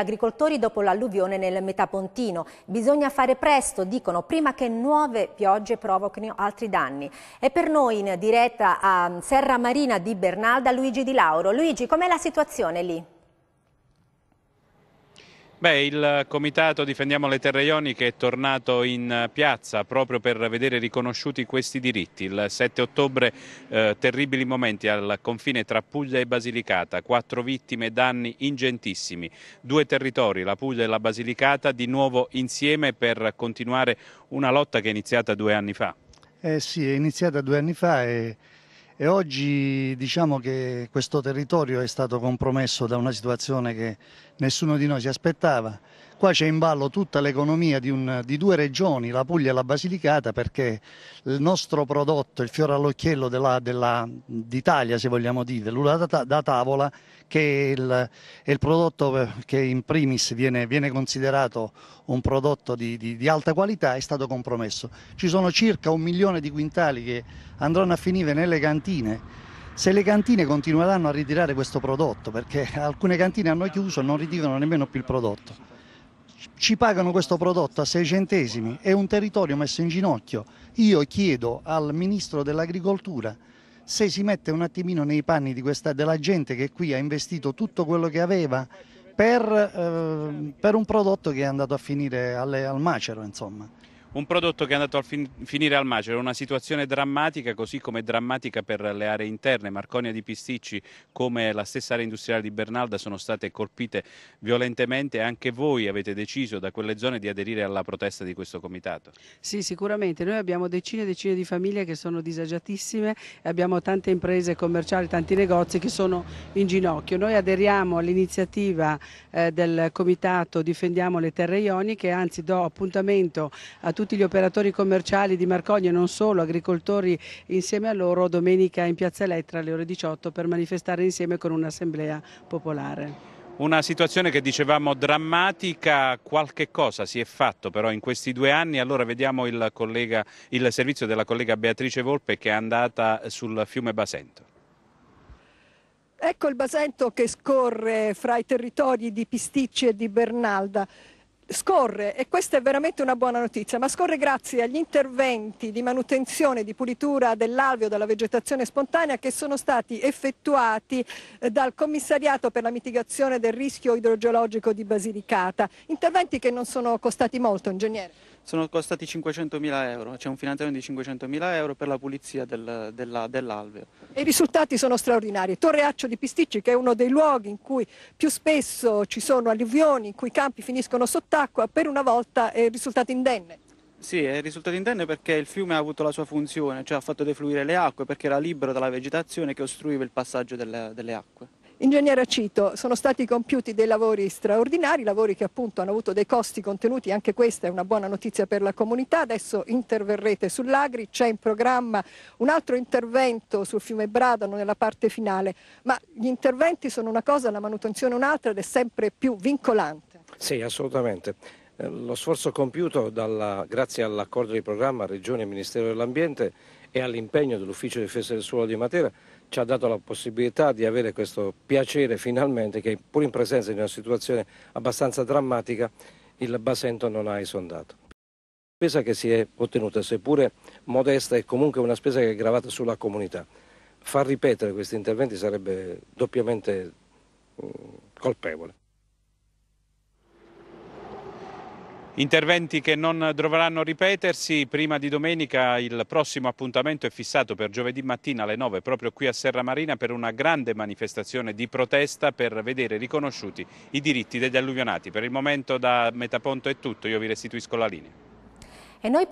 agricoltori dopo l'alluvione nel Metapontino. Bisogna fare presto, dicono, prima che nuove piogge provochino altri danni. E per noi in diretta a Serra Marina di Bernalda Luigi Di Lauro. Luigi, com'è la situazione lì? Beh, il comitato Difendiamo le Terre Ioniche è tornato in piazza proprio per vedere riconosciuti questi diritti. Il 7 ottobre eh, terribili momenti al confine tra Puglia e Basilicata, quattro vittime e danni ingentissimi. Due territori, la Puglia e la Basilicata, di nuovo insieme per continuare una lotta che è iniziata due anni fa. Eh sì, è iniziata due anni fa e... E oggi diciamo che questo territorio è stato compromesso da una situazione che nessuno di noi si aspettava. Qua c'è in ballo tutta l'economia di, di, due regioni, la Puglia e la Basilicata, perché il nostro prodotto, il fiore all'occhiello d'Italia, se vogliamo dire, l'ula da, da, tavola, che è il, è il, prodotto eh, che in primis viene, viene considerato un prodotto di, di, di, alta qualità, è stato compromesso. Ci sono circa un milione di quintali che andranno a finire nelle cantine se le cantine continueranno a ritirare questo prodotto, perché alcune cantine hanno chiuso e non ritirano nemmeno più il prodotto. Ci pagano questo prodotto a 6 centesimi, è un territorio messo in ginocchio. Io chiedo al Ministro dell'Agricoltura se si mette un attimino nei panni questa, della gente che qui ha investito tutto quello che aveva per, eh, per un prodotto che è andato a finire alle, al macero. Insomma. Un prodotto che è andato a fin- finire al macero, una situazione drammatica, così come drammatica per le aree interne. Marconia di Pisticci, come la stessa area industriale di Bernalda, sono state colpite violentemente. Anche voi avete deciso da quelle zone di aderire alla protesta di questo comitato? Sì, sicuramente. Noi abbiamo decine e decine di famiglie che sono disagiatissime e abbiamo tante imprese commerciali, tanti negozi che sono in ginocchio. Noi aderiamo all'iniziativa eh, del comitato Difendiamo le Terre Ioniche, anzi do appuntamento a tutti tutti gli operatori commerciali di Marconi e non solo, agricoltori insieme a loro, domenica in Piazza Elettra alle ore 18 per manifestare insieme con un'assemblea popolare. Una situazione che dicevamo drammatica, qualche cosa si è fatto però in questi due anni, allora vediamo il, collega, il servizio della collega Beatrice Volpe che è andata sul fiume Basento. Ecco il Basento che scorre fra i territori di Pisticci e di Bernalda. Scorre, e questa è veramente una buona notizia, ma scorre grazie agli interventi di manutenzione, di pulitura dell'alveo, della vegetazione spontanea che sono stati effettuati eh, dal Commissariato per la mitigazione del rischio idrogeologico di Basilicata. Interventi che non sono costati molto, ingegnere sono costati 500.000 euro, c'è un finanziamento di 500.000 euro per la pulizia del, della, dell'alveo. I risultati sono straordinari. Torreaccio di Pisticci, che è uno dei luoghi in cui più spesso ci sono alluvioni, in cui i campi finiscono sott'acqua, per una volta è risultato indenne. Sì, è risultato indenne perché il fiume ha avuto la sua funzione, cioè ha fatto defluire le acque perché era libero dalla vegetazione che ostruiva il passaggio delle, delle acque. Ingegnere Cito, sono stati compiuti dei lavori straordinari, lavori che appunto hanno avuto dei costi contenuti, anche questa è una buona notizia per la comunità, adesso interverrete sull'Agri, c'è in programma un altro intervento sul fiume Bradano nella parte finale, ma gli interventi sono una cosa, la manutenzione un'altra ed è sempre più vincolante. Sì, assolutamente. Eh, lo sforzo compiuto dalla, grazie all'accordo di programma Regione e Ministero dell'Ambiente e all'impegno dell'Ufficio di difesa del suolo di Matera ci ha dato la possibilità di avere questo piacere finalmente che pur in presenza di una situazione abbastanza drammatica il Basento non ha esondato. La spesa che si è ottenuta, seppure modesta, è comunque una spesa che è gravata sulla comunità. Far ripetere questi interventi sarebbe doppiamente mm, colpevole. Interventi che non dovranno ripetersi, prima di domenica il prossimo appuntamento è fissato per giovedì mattina alle 9 proprio qui a Serra Marina per una grande manifestazione di protesta per vedere riconosciuti i diritti degli alluvionati. Per il momento da Metaponto è tutto, io vi restituisco la linea. E noi